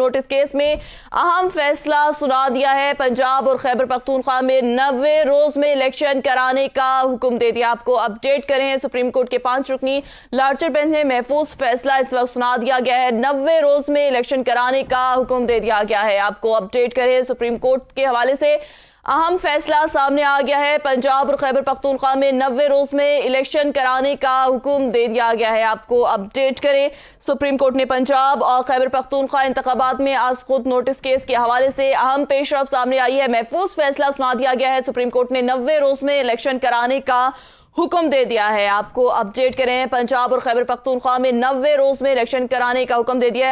notice case में अहम फैसला सुना दिया है पंजाब और खैबर पख्तूनख्वा में नबे रोज में इलेक्शन कराने का हुक्म दे दिया आपको अपडेट करें सुप्रीम कोर्ट के पांच रुकनी लार्चर बेंच ने महफूज फैसला इस वक्त सुना दिया गया है नबे रोज में इलेक्शन कराने का हुक्म दे दिया गया है आपको अपडेट करें सुप्रीम कोर्ट के हवाले से अहम फैसला सामने आ गया है पंजाब और खैबर पख्तूनख्वा में नबे रोज में इलेक्शन कराने का हुक्म दे दिया गया है आपको अपडेट करें सुप्रीम कोर्ट ने पंजाब और खैबर पख्तूनख्वा इंतबात में आज खुद नोटिस केस के हवाले से अहम पेशरफ सामने आई है महफूज फैसला सुना दिया गया है सुप्रीम कोर्ट ने नबे रोज में इलेक्शन कराने का हुक्म दे दिया है आपको अपडेट करें पंजाब और खैबर पख्तूनख्वा में नबे रोज में इलेक्शन कराने का हुक्म दे दिया है